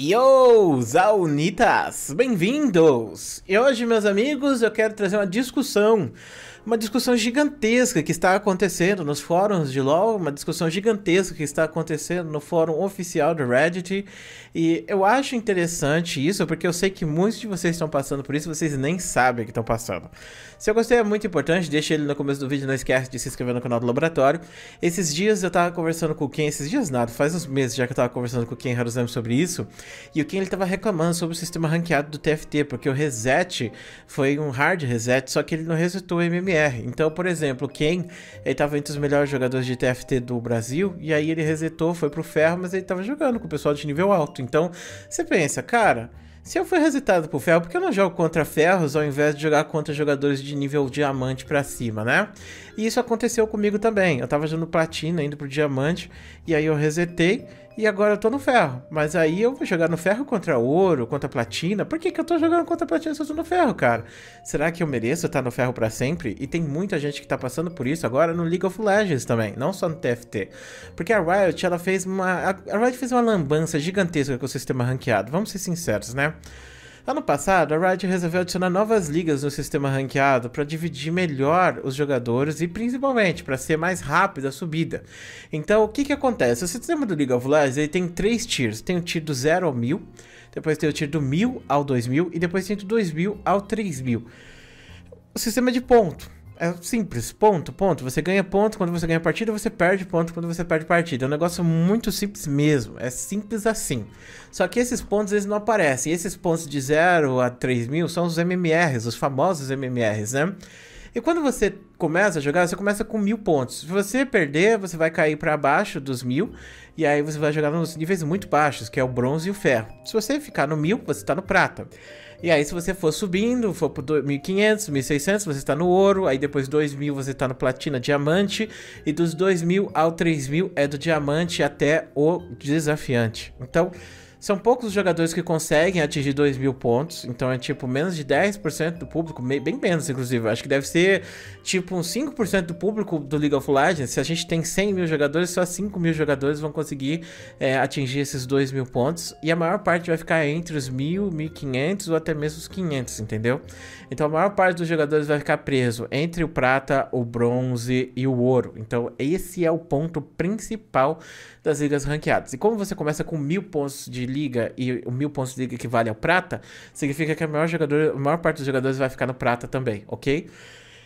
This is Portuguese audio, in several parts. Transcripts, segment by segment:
Yo, Zaunitas! Bem-vindos! E hoje, meus amigos, eu quero trazer uma discussão uma discussão gigantesca que está acontecendo nos fóruns de LoL, uma discussão gigantesca que está acontecendo no fórum oficial do Reddit. E eu acho interessante isso, porque eu sei que muitos de vocês estão passando por isso, vocês nem sabem que estão passando. Se eu gostei é muito importante, deixa ele no começo do vídeo, não esquece de se inscrever no canal do Laboratório. Esses dias eu estava conversando com o Ken, esses dias nada, faz uns meses já que eu estava conversando com o Ken Haruzami sobre isso, e o Ken ele tava reclamando sobre o sistema ranqueado do TFT, porque o reset foi um hard reset, só que ele não resetou o MMA então, por exemplo, quem ele tava entre os melhores jogadores de TFT do Brasil, e aí ele resetou, foi pro ferro, mas ele tava jogando com o pessoal de nível alto. Então, você pensa, cara, se eu for resetado pro ferro, por que eu não jogo contra ferros ao invés de jogar contra jogadores de nível diamante para cima, né? E isso aconteceu comigo também. Eu tava jogando platina, indo pro diamante, e aí eu resetei e agora eu tô no ferro. Mas aí eu vou jogar no ferro contra ouro, contra platina. Por que, que eu tô jogando contra platina se eu tô no ferro, cara? Será que eu mereço estar no ferro para sempre? E tem muita gente que tá passando por isso agora no League of Legends também, não só no TFT. Porque a Riot, ela fez uma. A Riot fez uma lambança gigantesca com o sistema ranqueado, vamos ser sinceros, né? Ano passado, a Riot resolveu adicionar novas ligas no sistema ranqueado para dividir melhor os jogadores e principalmente para ser mais rápida a subida. Então, o que, que acontece? O sistema do League of Legends ele tem três tiers. Tem o tier do 0 ao 1000, depois tem o tier do 1000 ao 2000 e depois tem do 2000 ao 3000. O sistema é de ponto. É simples, ponto, ponto. Você ganha ponto quando você ganha partida, você perde ponto quando você perde partida. É um negócio muito simples mesmo, é simples assim. Só que esses pontos eles não aparecem. E esses pontos de 0 a 3 mil são os MMRs, os famosos MMRs, né? E quando você começa a jogar, você começa com mil pontos. Se você perder, você vai cair para baixo dos mil. E aí você vai jogar nos níveis muito baixos, que é o bronze e o ferro. Se você ficar no mil, você está no prata. E aí, se você for subindo, for por 2.500, 1.600, você está no ouro. Aí depois 2.000 você está no platina, diamante. E dos 2.000 ao 3.000 é do diamante até o desafiante. Então... São poucos os jogadores que conseguem atingir 2 mil pontos, então é tipo menos de 10% do público, bem menos inclusive. Acho que deve ser tipo uns 5% do público do League of Legends. Se a gente tem 100 mil jogadores, só 5 mil jogadores vão conseguir é, atingir esses 2 mil pontos, e a maior parte vai ficar entre os 1000, 1500 ou até mesmo os 500, entendeu? Então a maior parte dos jogadores vai ficar preso entre o prata, o bronze e o ouro. Então esse é o ponto principal das ligas ranqueadas. E como você começa com mil pontos de liga e o mil pontos de liga equivale ao prata, significa que a maior, jogador, a maior parte dos jogadores vai ficar no prata também, ok?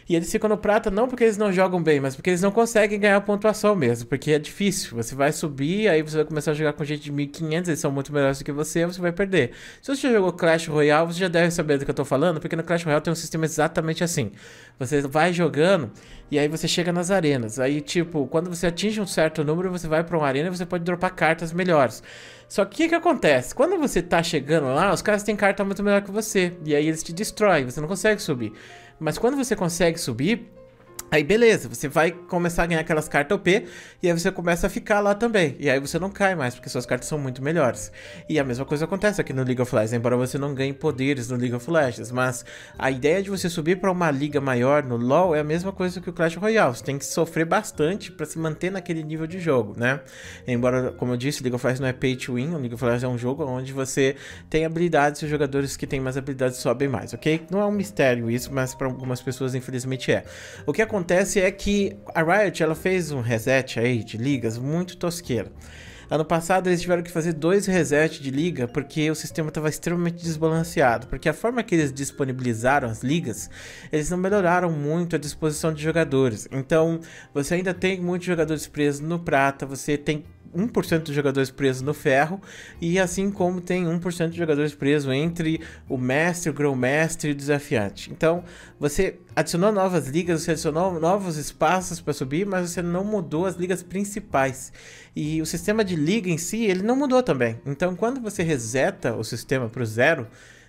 E eles ficam no prata não porque eles não jogam bem, mas porque eles não conseguem ganhar pontuação mesmo, porque é difícil. Você vai subir, aí você vai começar a jogar com gente de 1500, eles são muito melhores do que você, você vai perder. Se você já jogou Clash Royale, você já deve saber do que eu tô falando, porque no Clash Royale tem um sistema exatamente assim. Você vai jogando e aí você chega nas arenas. Aí, tipo, quando você atinge um certo número, você vai para uma arena e você pode dropar cartas melhores. Só que o que, que, acontece? Quando você tá chegando lá, os caras têm carta muito melhor que você. E aí eles te destroem, você não consegue subir. Mas quando você consegue subir, Aí beleza, você vai começar a ganhar aquelas cartas OP e aí você começa a ficar lá também. E aí você não cai mais, porque suas cartas são muito melhores. E a mesma coisa acontece aqui no League of Legends, embora você não ganhe poderes no League of Legends, mas a ideia de você subir para uma liga maior no LoL é a mesma coisa que o Clash Royale. Você tem que sofrer bastante para se manter naquele nível de jogo, né? Embora, como eu disse, o League of Legends não é pay to win, o League of Legends é um jogo onde você tem habilidades e os jogadores que têm mais habilidades sobem mais, ok? Não é um mistério isso, mas para algumas pessoas infelizmente é. O que acontece acontece é que a Riot ela fez um reset aí de ligas muito tosqueiro. Ano passado eles tiveram que fazer dois resets de liga porque o sistema estava extremamente desbalanceado. Porque a forma que eles disponibilizaram as ligas, eles não melhoraram muito a disposição de jogadores. Então você ainda tem muitos jogadores presos no prata, você tem 1% dos jogadores presos no ferro, e assim como tem 1% de jogadores presos entre o mestre, o grão-mestre e o desafiante. Então, você adicionou novas ligas, você adicionou novos espaços para subir, mas você não mudou as ligas principais. E o sistema de liga em si, ele não mudou também. Então, quando você reseta o sistema para o zero,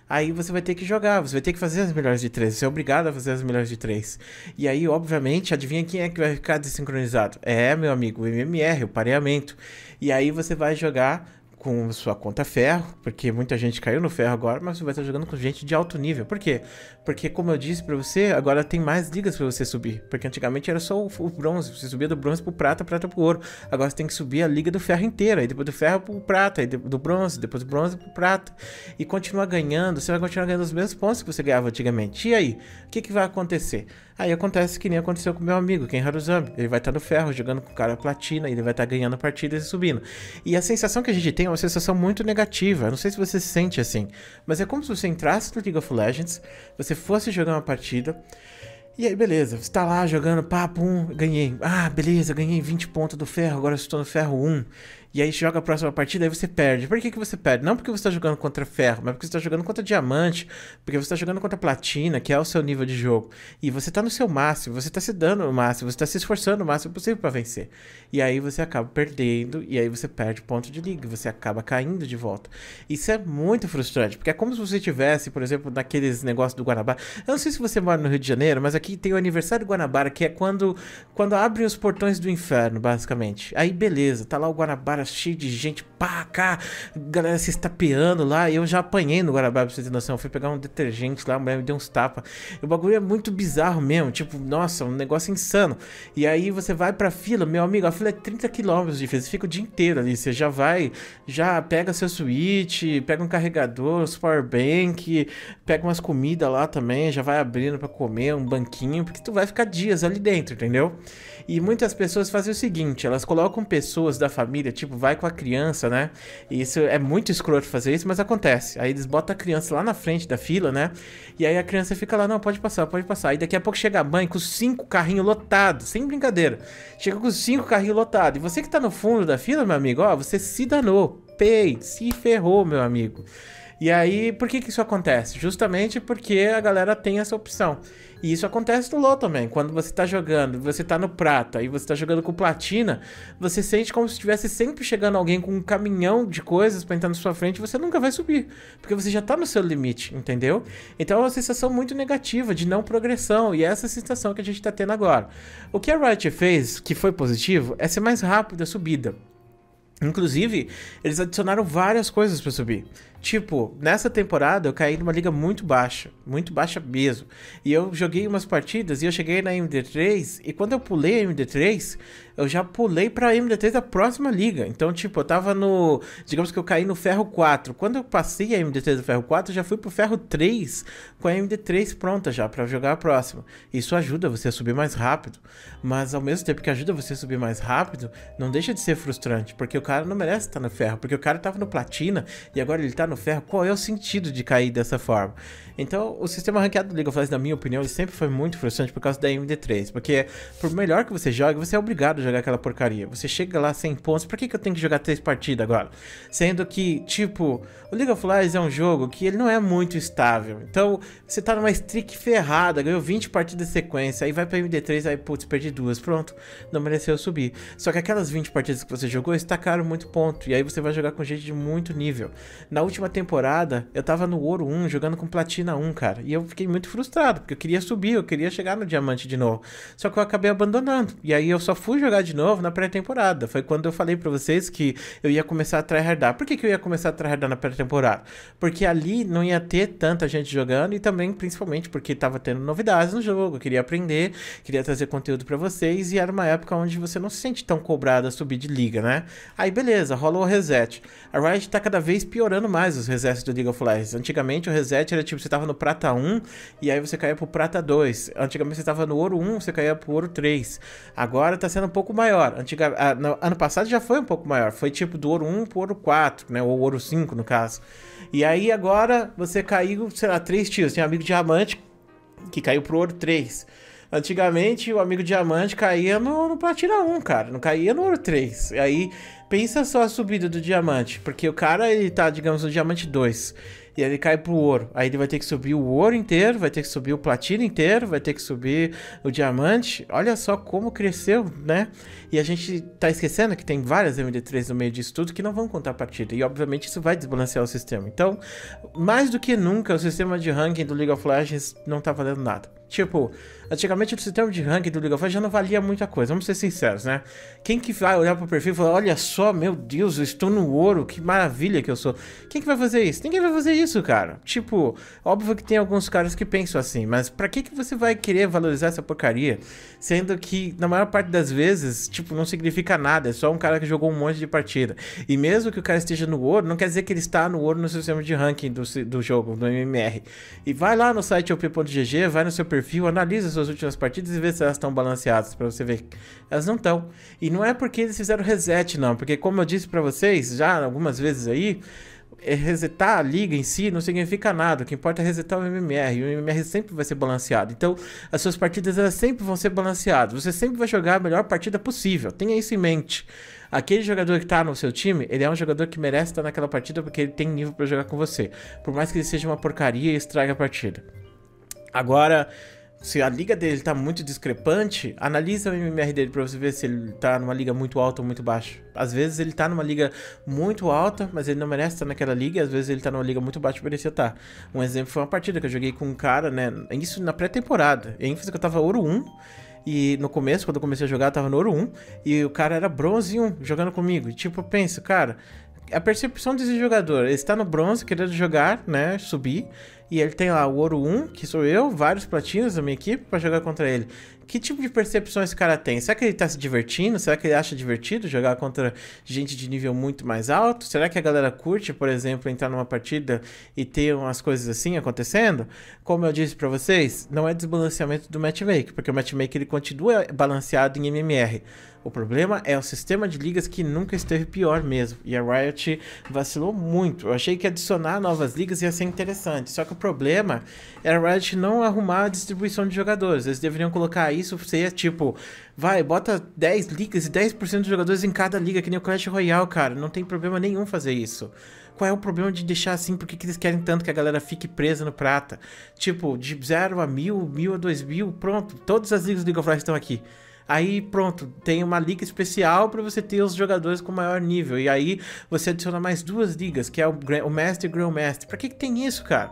aí você vai ter que jogar, você vai ter que fazer as melhores de três, você é obrigado a fazer as melhores de três. E aí, obviamente, adivinha quem é que vai ficar desincronizado? É, meu amigo, o MMR, o pareamento. E aí você vai jogar com sua conta ferro, porque muita gente caiu no ferro agora, mas você vai estar jogando com gente de alto nível. Por quê? Porque, como eu disse para você, agora tem mais ligas para você subir. Porque antigamente era só o, o, bronze, você subia do bronze pro prata, prata pro ouro. Agora você tem que subir a liga do ferro inteira, e depois do ferro pro prata, e de, do bronze, depois do bronze pro prata. E continuar ganhando, você vai continuar ganhando os mesmos pontos que você ganhava antigamente. E aí? O que, que vai acontecer? Aí acontece que nem aconteceu com meu amigo, Ken Haruzami. Ele vai estar no ferro, jogando com o cara platina, e ele vai estar ganhando partidas e subindo. E a sensação que a gente tem é uma sensação muito negativa. Eu não sei se você se sente assim, mas é como se você entrasse no League of Legends, você fosse jogar uma partida, e aí beleza, você tá lá jogando, pá, pum, ganhei. Ah, beleza, ganhei 20 pontos do ferro, agora estou no ferro 1 e aí joga a próxima partida e você perde. Por que, que você perde? Não porque você está jogando contra ferro, mas porque você está jogando contra diamante, porque você está jogando contra platina, que é o seu nível de jogo. E você está no seu máximo, você está se dando o máximo, você está se esforçando o máximo possível para vencer. E aí você acaba perdendo, e aí você perde ponto de liga, você acaba caindo de volta. Isso é muito frustrante, porque é como se você tivesse, por exemplo, naqueles negócios do Guanabara. Eu não sei se você mora no Rio de Janeiro, mas aqui tem o aniversário do Guanabara, que é quando, quando abrem os portões do inferno, basicamente. Aí beleza, tá lá o Guanabara Guarabara, cheio de gente, pá, cá, galera se estapeando lá. E eu já apanhei no Guarabá, pra vocês terem noção. Eu fui pegar um detergente lá, a mulher me deu uns tapas. O bagulho é muito bizarro mesmo, tipo, nossa, um negócio insano. E aí você vai pra fila, meu amigo, a fila é 30 km de fila, você fica o dia inteiro ali. Você já vai, já pega seu suíte, pega um carregador, os powerbank, pega umas comidas lá também, já vai abrindo pra comer, um banquinho, porque tu vai ficar dias ali dentro, entendeu? E muitas pessoas fazem o seguinte: elas colocam pessoas da família, tipo, vai com a criança, né? E isso é muito escroto fazer isso, mas acontece. Aí eles botam a criança lá na frente da fila, né? E aí a criança fica lá, não, pode passar, pode passar. E daqui a pouco chega a mãe com cinco carrinhos lotados, sem brincadeira. Chega com cinco carrinhos lotados. E você que tá no fundo da fila, meu amigo, ó, você se danou. Pei, se ferrou, meu amigo. E aí, por que, que isso acontece? Justamente porque a galera tem essa opção. E isso acontece no LoL também. Quando você tá jogando, você tá no prata e você tá jogando com platina, você sente como se estivesse sempre chegando alguém com um caminhão de coisas pra entrar na sua frente, e você nunca vai subir, porque você já tá no seu limite, entendeu? Então é uma sensação muito negativa de não progressão, e é essa sensação que a gente tá tendo agora. O que a Riot fez, que foi positivo, é ser mais rápido a subida. Inclusive, eles adicionaram várias coisas para subir. Tipo, nessa temporada eu caí numa liga muito baixa, muito baixa mesmo. E eu joguei umas partidas e eu cheguei na MD3 e quando eu pulei a MD3, eu já pulei pra MD3 da próxima liga. Então, tipo, eu tava no, digamos que eu caí no ferro 4. Quando eu passei a MD3 do ferro 4, eu já fui pro ferro 3 com a MD3 pronta já para jogar a próxima. Isso ajuda você a subir mais rápido, mas ao mesmo tempo que ajuda você a subir mais rápido, não deixa de ser frustrante, porque o cara não merece estar no ferro, porque o cara tava no platina e agora ele tá no ferro, qual é o sentido de cair dessa forma? Então, o sistema ranqueado do League of Legends, na minha opinião, ele sempre foi muito frustrante por causa da MD3. Porque, por melhor que você jogue, você é obrigado a jogar aquela porcaria. Você chega lá sem pontos, por que, que eu tenho que jogar três partidas agora? Sendo que, tipo, o League of Legends é um jogo que ele não é muito estável. Então, você tá numa streak ferrada, ganhou 20 partidas de sequência, aí vai pra MD3, aí, putz, perdi duas, pronto, não mereceu subir. Só que aquelas 20 partidas que você jogou estacaram muito ponto, e aí você vai jogar com gente de muito nível. Na última última temporada, eu tava no ouro 1, jogando com platina 1, cara. E eu fiquei muito frustrado, porque eu queria subir, eu queria chegar no diamante de novo. Só que eu acabei abandonando. E aí eu só fui jogar de novo na pré-temporada. Foi quando eu falei para vocês que eu ia começar a tryhardar. Por que, que eu ia começar a tryhardar na pré-temporada? Porque ali não ia ter tanta gente jogando e também, principalmente, porque tava tendo novidades no jogo. Eu queria aprender, queria trazer conteúdo para vocês. E era uma época onde você não se sente tão cobrado a subir de liga, né? Aí beleza, rola o reset. A Riot tá cada vez piorando mais demais os resets do League of Legends. Antigamente o reset era tipo, você tava no prata 1 e aí você caía pro prata 2. Antigamente você tava no ouro 1, você caía pro ouro 3. Agora tá sendo um pouco maior. Antiga, ah, no, ano passado já foi um pouco maior. Foi tipo do ouro 1 pro ouro 4, né? Ou ouro 5 no caso. E aí agora você caiu, sei lá, 3 tiros. Tem um amigo diamante que caiu pro ouro 3. Antigamente o amigo diamante caía no, no platina 1, cara. Não caía no ouro 3. E aí Pensa só a subida do diamante, porque o cara ele tá, digamos, no diamante 2 e ele cai pro ouro. Aí ele vai ter que subir o ouro inteiro, vai ter que subir o platino inteiro, vai ter que subir o diamante. Olha só como cresceu, né? E a gente tá esquecendo que tem várias MD3 no meio disso tudo que não vão contar partida. E obviamente isso vai desbalancear o sistema. Então, mais do que nunca, o sistema de ranking do League of Legends não tá valendo nada. Tipo, antigamente o sistema de ranking do League of Legends já não valia muita coisa, vamos ser sinceros, né? Quem que vai olhar pro perfil e falar, olha só, meu Deus, eu estou no ouro, que maravilha que eu sou. Quem que vai fazer isso? Ninguém vai fazer isso, cara. Tipo, óbvio que tem alguns caras que pensam assim, mas pra que que você vai querer valorizar essa porcaria? Sendo que, na maior parte das vezes, tipo, não significa nada, é só um cara que jogou um monte de partida. E mesmo que o cara esteja no ouro, não quer dizer que ele está no ouro no sistema de ranking do, do jogo, do MMR. E vai lá no site op.gg, vai no seu perfil, perfil, analisa suas últimas partidas e vê se elas estão balanceadas para você ver. Elas não estão. E não é porque eles fizeram reset, não. Porque como eu disse para vocês já algumas vezes aí, é, resetar a liga em si não significa nada. O que importa é resetar o MMR. E o MMR sempre vai ser balanceado. Então, as suas partidas elas sempre vão ser balanceadas. Você sempre vai jogar a melhor partida possível. Tenha isso em mente. Aquele jogador que está no seu time, ele é um jogador que merece estar naquela partida porque ele tem nível para jogar com você. Por mais que ele seja uma porcaria e estrague a partida. Agora, se a liga dele tá muito discrepante, analisa o MMR dele pra você ver se ele tá numa liga muito alta ou muito baixa. Às vezes ele tá numa liga muito alta, mas ele não merece estar naquela liga, às vezes ele tá numa liga muito baixa e merecia estar. Um exemplo foi uma partida que eu joguei com um cara, né? Isso na pré-temporada. Em que eu tava ouro 1. E no começo, quando eu comecei a jogar, eu tava no ouro 1. E o cara era bronze 1 jogando comigo. E, tipo, eu penso, cara, a percepção desse jogador, ele está no bronze querendo jogar, né? Subir. E ele tem lá o ouro 1, que sou eu, vários platinos da minha equipe para jogar contra ele. Que tipo de percepção esse cara tem? Será que ele tá se divertindo? Será que ele acha divertido jogar contra gente de nível muito mais alto? Será que a galera curte, por exemplo, entrar numa partida e ter umas coisas assim acontecendo? Como eu disse para vocês, não é desbalanceamento do matchmaker, porque o matchmaker ele continua balanceado em MMR. O problema é o sistema de ligas que nunca esteve pior mesmo. E a Riot vacilou muito. Eu achei que adicionar novas ligas ia ser interessante. Só que o problema era é a Riot não arrumar a distribuição de jogadores. Eles deveriam colocar isso, ser tipo, vai, bota 10 ligas e 10% de jogadores em cada liga, que nem o Clash Royale, cara. Não tem problema nenhum fazer isso. Qual é o problema de deixar assim? Por que, que eles querem tanto que a galera fique presa no prata? Tipo, de 0 a 1000, 1000 a 2000, pronto. Todas as ligas do League of Legends estão aqui. Aí pronto, tem uma liga especial para você ter os jogadores com maior nível. E aí você adiciona mais duas ligas, que é o, Grand, o Master e o Grandmaster. Pra que, que tem isso, cara?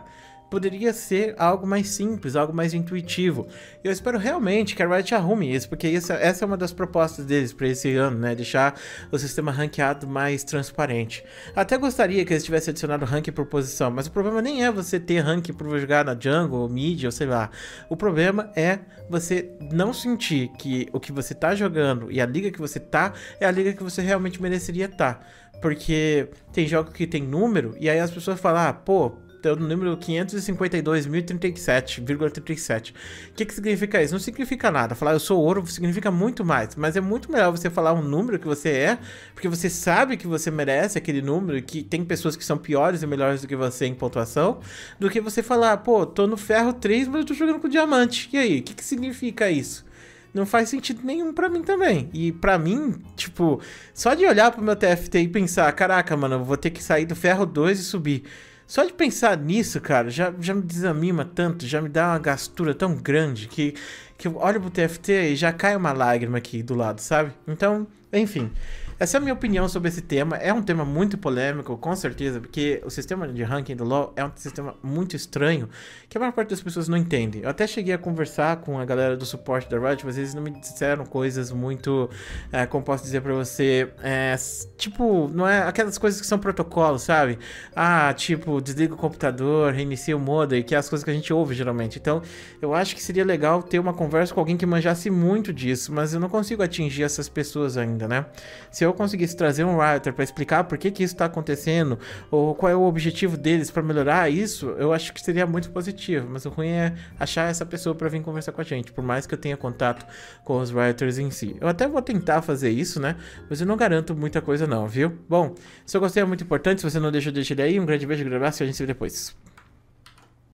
poderia ser algo mais simples, algo mais intuitivo. Eu espero realmente que a Riot arrume isso, porque essa, essa é uma das propostas deles para esse ano, né? Deixar o sistema ranqueado mais transparente. Até gostaria que eles tivessem adicionado ranking por posição, mas o problema nem é você ter ranking para jogar na jungle, ou mid, ou sei lá. O problema é você não sentir que o que você tá jogando e a liga que você tá é a liga que você realmente mereceria estar. Tá. Porque tem jogo que tem número e aí as pessoas falam, ah, pô, é o número 552.037,37. O que, que significa isso? Não significa nada. Falar eu sou ouro significa muito mais, mas é muito melhor você falar um número que você é, porque você sabe que você merece aquele número, que tem pessoas que são piores e melhores do que você em pontuação, do que você falar, pô, tô no ferro 3, mas eu tô jogando com diamante. E aí, o que, que significa isso? não faz sentido nenhum para mim também. E para mim, tipo, só de olhar pro meu TFT e pensar, caraca, mano, eu vou ter que sair do ferro 2 e subir. Só de pensar nisso, cara, já, já me desanima tanto, já me dá uma gastura tão grande que, que eu olho pro TFT e já cai uma lágrima aqui do lado, sabe? Então, enfim. Essa é a minha opinião sobre esse tema. É um tema muito polêmico, com certeza, porque o sistema de ranking do LoL é um sistema muito estranho que a maior parte das pessoas não entende. Eu até cheguei a conversar com a galera do suporte da Riot, mas eles não me disseram coisas muito, é, como posso dizer para você, é, tipo, não é aquelas coisas que são protocolos sabe? Ah, tipo, desliga o computador, reinicia o modem, que é as coisas que a gente ouve geralmente. Então, eu acho que seria legal ter uma conversa com alguém que manjasse muito disso, mas eu não consigo atingir essas pessoas ainda, né? Se eu conseguisse trazer um writer para explicar por que, que isso está acontecendo, ou qual é o objetivo deles para melhorar isso, eu acho que seria muito positivo. Mas o ruim é achar essa pessoa para vir conversar com a gente, por mais que eu tenha contato com os writers em si. Eu até vou tentar fazer isso, né? Mas eu não garanto muita coisa, não, viu? Bom, se eu gostei é muito importante. Se você não deixou, deixa ele aí. Um grande beijo, um abraço e a gente se vê depois.